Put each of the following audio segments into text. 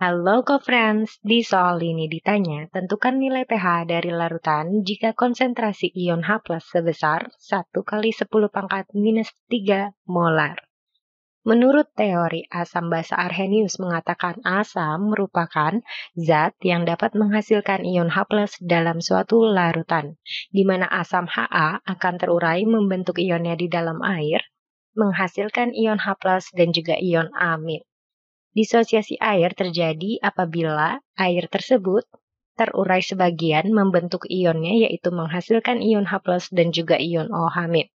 Halo co-friends, di soal ini ditanya, tentukan nilai pH dari larutan jika konsentrasi ion H+, sebesar 1 kali 10 pangkat minus 3 molar. Menurut teori asam basa Arrhenius mengatakan asam merupakan zat yang dapat menghasilkan ion H+, dalam suatu larutan, di mana asam HA akan terurai membentuk ionnya di dalam air, menghasilkan ion H+, dan juga ion amin. Disosiasi air terjadi apabila air tersebut terurai sebagian membentuk ionnya yaitu menghasilkan ion H+, dan juga ion OH-.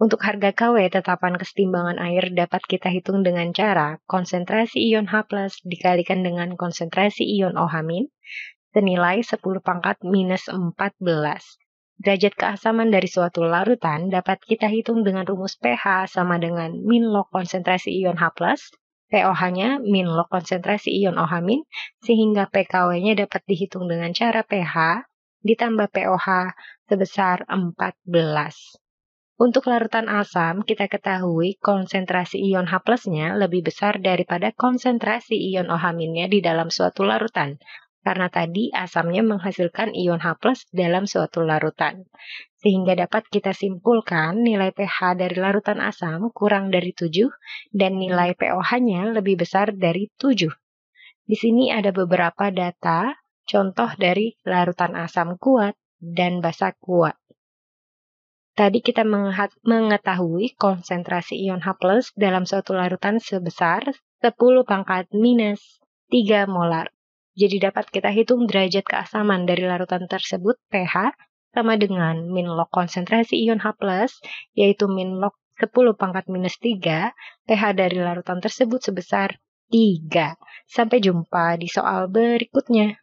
Untuk harga KW, tetapan kesetimbangan air dapat kita hitung dengan cara konsentrasi ion H+, dikalikan dengan konsentrasi ion OH-, senilai 10 pangkat minus 14. Derajat keasaman dari suatu larutan dapat kita hitung dengan rumus pH sama dengan min log konsentrasi ion H+, POH-nya min log konsentrasi ion OH min sehingga PKW-nya dapat dihitung dengan cara pH ditambah POH sebesar 14. Untuk larutan asam, kita ketahui konsentrasi ion H+-nya lebih besar daripada konsentrasi ion OH-nya di dalam suatu larutan karena tadi asamnya menghasilkan ion H+ dalam suatu larutan. Sehingga dapat kita simpulkan nilai pH dari larutan asam kurang dari 7 dan nilai pOH-nya lebih besar dari 7. Di sini ada beberapa data contoh dari larutan asam kuat dan basa kuat. Tadi kita mengetahui konsentrasi ion H+ dalam suatu larutan sebesar 10 pangkat minus 3 molar. Jadi dapat kita hitung derajat keasaman dari larutan tersebut pH sama dengan min log konsentrasi ion H+, yaitu min log 10 pangkat minus 3, pH dari larutan tersebut sebesar 3. Sampai jumpa di soal berikutnya.